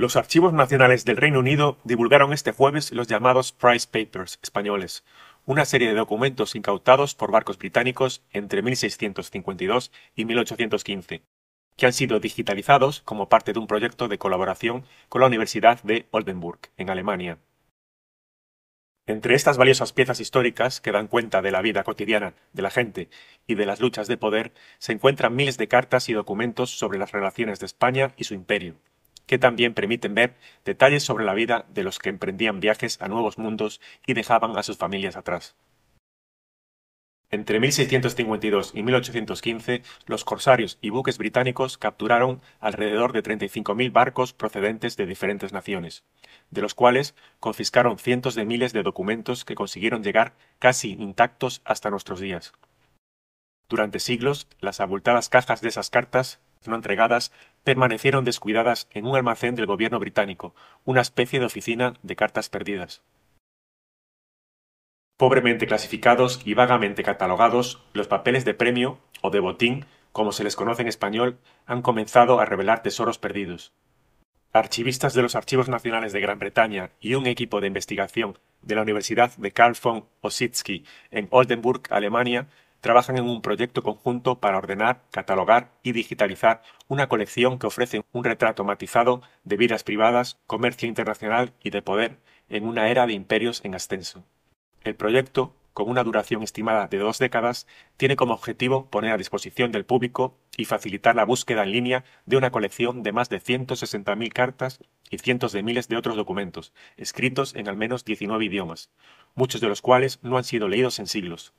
Los archivos nacionales del Reino Unido divulgaron este jueves los llamados Price Papers españoles, una serie de documentos incautados por barcos británicos entre 1652 y 1815, que han sido digitalizados como parte de un proyecto de colaboración con la Universidad de Oldenburg, en Alemania. Entre estas valiosas piezas históricas que dan cuenta de la vida cotidiana de la gente y de las luchas de poder, se encuentran miles de cartas y documentos sobre las relaciones de España y su imperio, que también permiten ver detalles sobre la vida de los que emprendían viajes a nuevos mundos y dejaban a sus familias atrás. Entre 1652 y 1815, los corsarios y buques británicos capturaron alrededor de 35.000 barcos procedentes de diferentes naciones, de los cuales confiscaron cientos de miles de documentos que consiguieron llegar casi intactos hasta nuestros días. Durante siglos, las abultadas cajas de esas cartas no entregadas permanecieron descuidadas en un almacén del gobierno británico, una especie de oficina de cartas perdidas. Pobremente clasificados y vagamente catalogados, los papeles de premio o de botín, como se les conoce en español, han comenzado a revelar tesoros perdidos. Archivistas de los Archivos Nacionales de Gran Bretaña y un equipo de investigación de la Universidad de Karl von Ossietzky en Oldenburg, Alemania, trabajan en un proyecto conjunto para ordenar, catalogar y digitalizar una colección que ofrece un retrato matizado de vidas privadas, comercio internacional y de poder en una era de imperios en ascenso. El proyecto, con una duración estimada de dos décadas, tiene como objetivo poner a disposición del público y facilitar la búsqueda en línea de una colección de más de 160.000 cartas y cientos de miles de otros documentos, escritos en al menos 19 idiomas, muchos de los cuales no han sido leídos en siglos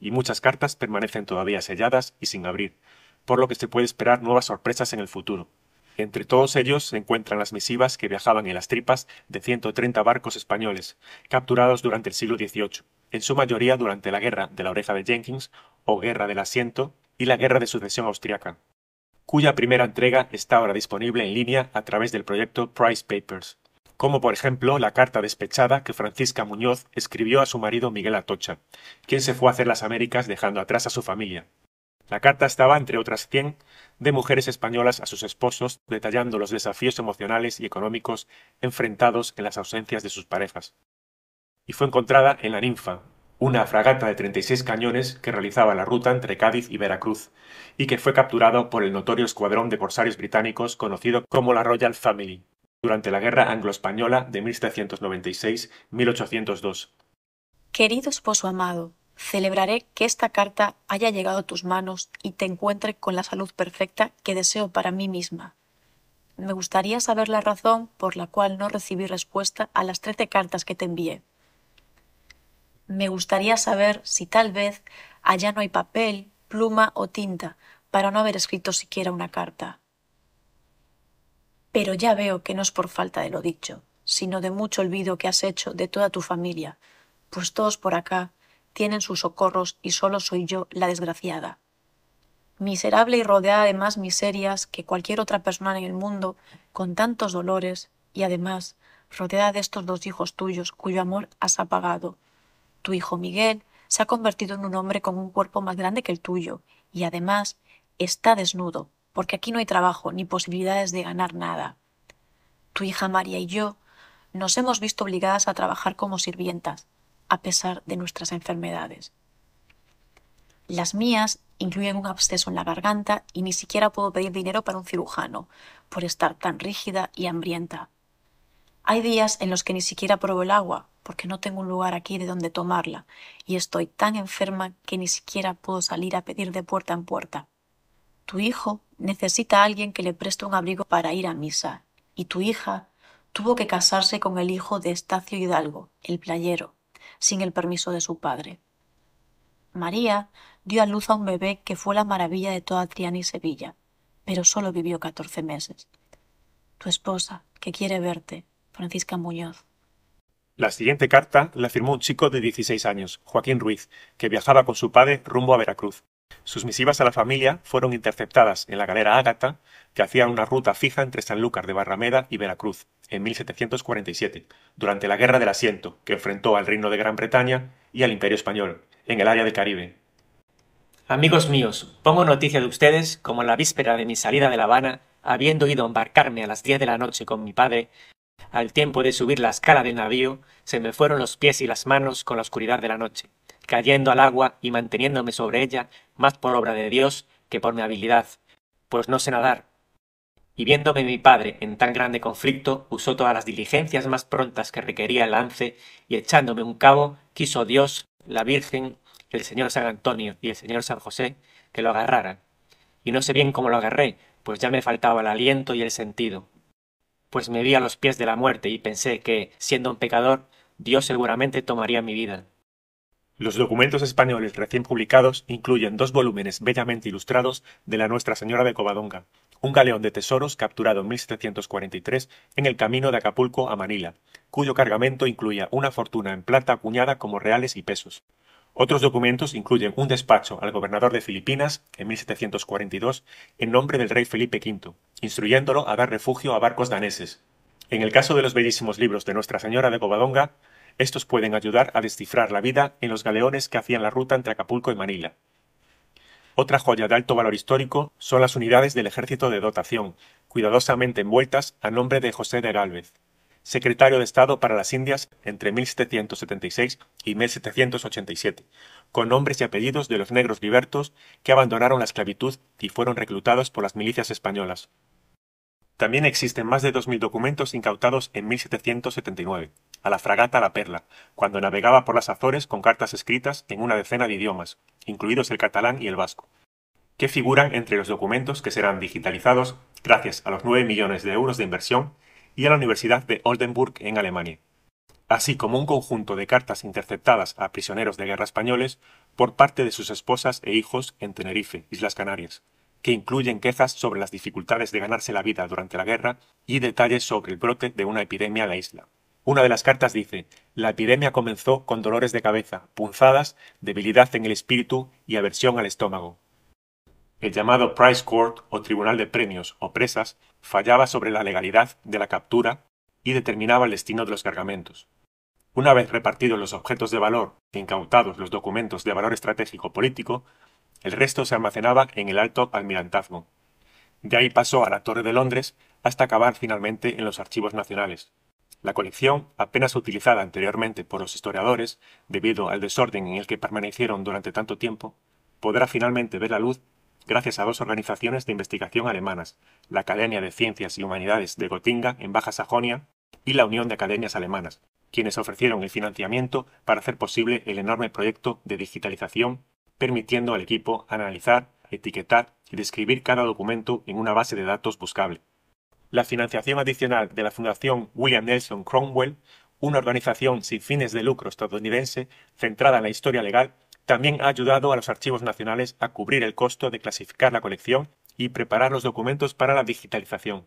y muchas cartas permanecen todavía selladas y sin abrir, por lo que se puede esperar nuevas sorpresas en el futuro. Entre todos ellos se encuentran las misivas que viajaban en las tripas de 130 barcos españoles, capturados durante el siglo XVIII, en su mayoría durante la Guerra de la Oreja de Jenkins o Guerra del Asiento y la Guerra de Sucesión Austriaca, cuya primera entrega está ahora disponible en línea a través del proyecto Price Papers como por ejemplo la carta despechada que Francisca Muñoz escribió a su marido Miguel Atocha, quien se fue a hacer las Américas dejando atrás a su familia. La carta estaba, entre otras cien, de mujeres españolas a sus esposos, detallando los desafíos emocionales y económicos enfrentados en las ausencias de sus parejas. Y fue encontrada en la Ninfa, una fragata de 36 cañones que realizaba la ruta entre Cádiz y Veracruz, y que fue capturado por el notorio escuadrón de corsarios británicos conocido como la Royal Family, durante la Guerra Anglo-Española de 1796-1802. Querido esposo amado, celebraré que esta carta haya llegado a tus manos y te encuentre con la salud perfecta que deseo para mí misma. Me gustaría saber la razón por la cual no recibí respuesta a las trece cartas que te envié. Me gustaría saber si tal vez allá no hay papel, pluma o tinta para no haber escrito siquiera una carta pero ya veo que no es por falta de lo dicho, sino de mucho olvido que has hecho de toda tu familia, pues todos por acá tienen sus socorros y solo soy yo la desgraciada. Miserable y rodeada de más miserias que cualquier otra persona en el mundo, con tantos dolores, y además rodeada de estos dos hijos tuyos cuyo amor has apagado. Tu hijo Miguel se ha convertido en un hombre con un cuerpo más grande que el tuyo, y además está desnudo, porque aquí no hay trabajo ni posibilidades de ganar nada. Tu hija María y yo nos hemos visto obligadas a trabajar como sirvientas, a pesar de nuestras enfermedades. Las mías incluyen un absceso en la garganta y ni siquiera puedo pedir dinero para un cirujano, por estar tan rígida y hambrienta. Hay días en los que ni siquiera pruebo el agua, porque no tengo un lugar aquí de donde tomarla, y estoy tan enferma que ni siquiera puedo salir a pedir de puerta en puerta. Tu hijo necesita a alguien que le preste un abrigo para ir a misa, y tu hija tuvo que casarse con el hijo de Estacio Hidalgo, el playero, sin el permiso de su padre. María dio a luz a un bebé que fue la maravilla de toda Triana y Sevilla, pero solo vivió 14 meses. Tu esposa, que quiere verte, Francisca Muñoz. La siguiente carta la firmó un chico de 16 años, Joaquín Ruiz, que viajaba con su padre rumbo a Veracruz. Sus misivas a la familia fueron interceptadas en la galera Ágata, que hacía una ruta fija entre Sanlúcar de Barrameda y Veracruz en 1747, durante la Guerra del Asiento, que enfrentó al Reino de Gran Bretaña y al Imperio Español, en el área del Caribe. Amigos míos, pongo noticia de ustedes como la víspera de mi salida de La Habana, habiendo ido a embarcarme a las diez de la noche con mi padre, al tiempo de subir la escala del navío, se me fueron los pies y las manos con la oscuridad de la noche cayendo al agua y manteniéndome sobre ella, más por obra de Dios que por mi habilidad, pues no sé nadar. Y viéndome mi padre en tan grande conflicto, usó todas las diligencias más prontas que requería el lance, y echándome un cabo, quiso Dios, la Virgen, el señor San Antonio y el señor San José, que lo agarraran. Y no sé bien cómo lo agarré, pues ya me faltaba el aliento y el sentido. Pues me vi a los pies de la muerte y pensé que, siendo un pecador, Dios seguramente tomaría mi vida. Los documentos españoles recién publicados incluyen dos volúmenes bellamente ilustrados de la Nuestra Señora de Covadonga, un galeón de tesoros capturado en 1743 en el camino de Acapulco a Manila, cuyo cargamento incluía una fortuna en plata acuñada como reales y pesos. Otros documentos incluyen un despacho al gobernador de Filipinas en 1742 en nombre del rey Felipe V, instruyéndolo a dar refugio a barcos daneses, en el caso de los bellísimos libros de Nuestra Señora de Covadonga, estos pueden ayudar a descifrar la vida en los galeones que hacían la ruta entre Acapulco y Manila. Otra joya de alto valor histórico son las unidades del ejército de dotación, cuidadosamente envueltas a nombre de José de Herálvez, secretario de Estado para las Indias entre 1776 y 1787, con nombres y apellidos de los negros libertos que abandonaron la esclavitud y fueron reclutados por las milicias españolas. También existen más de 2.000 documentos incautados en 1779, a la fragata La Perla, cuando navegaba por las Azores con cartas escritas en una decena de idiomas, incluidos el catalán y el vasco, que figuran entre los documentos que serán digitalizados gracias a los 9 millones de euros de inversión y a la Universidad de Oldenburg en Alemania, así como un conjunto de cartas interceptadas a prisioneros de guerra españoles por parte de sus esposas e hijos en Tenerife, Islas Canarias, que incluyen quejas sobre las dificultades de ganarse la vida durante la guerra y detalles sobre el brote de una epidemia en la isla. Una de las cartas dice, la epidemia comenzó con dolores de cabeza, punzadas, debilidad en el espíritu y aversión al estómago. El llamado price Court o Tribunal de Premios o Presas fallaba sobre la legalidad de la captura y determinaba el destino de los cargamentos. Una vez repartidos los objetos de valor incautados los documentos de valor estratégico político, el resto se almacenaba en el Alto Almirantazgo. De ahí pasó a la Torre de Londres hasta acabar finalmente en los Archivos Nacionales. La colección, apenas utilizada anteriormente por los historiadores, debido al desorden en el que permanecieron durante tanto tiempo, podrá finalmente ver la luz gracias a dos organizaciones de investigación alemanas, la Academia de Ciencias y Humanidades de Gotinga en Baja Sajonia y la Unión de Academias Alemanas, quienes ofrecieron el financiamiento para hacer posible el enorme proyecto de digitalización permitiendo al equipo analizar, etiquetar y describir cada documento en una base de datos buscable. La financiación adicional de la Fundación William Nelson Cromwell, una organización sin fines de lucro estadounidense centrada en la historia legal, también ha ayudado a los archivos nacionales a cubrir el costo de clasificar la colección y preparar los documentos para la digitalización.